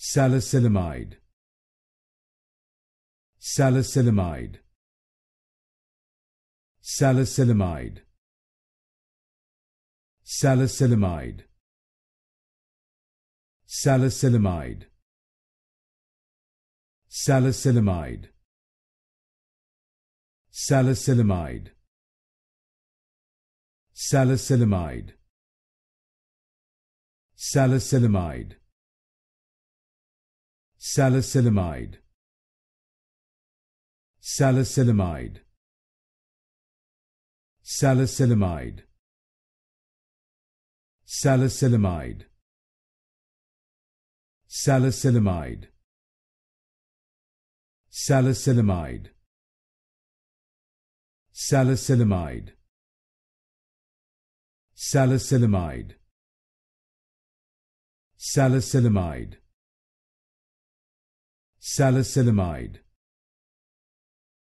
salicylamide salicylamide salicylamide salicylamide salicylamide salicylamide salicylamide salicylamide salicylamide salicylamide salicylamide salicylamide salicylamide salicylamide salicylamide salicylamide salicylamide salicylamide salicylamide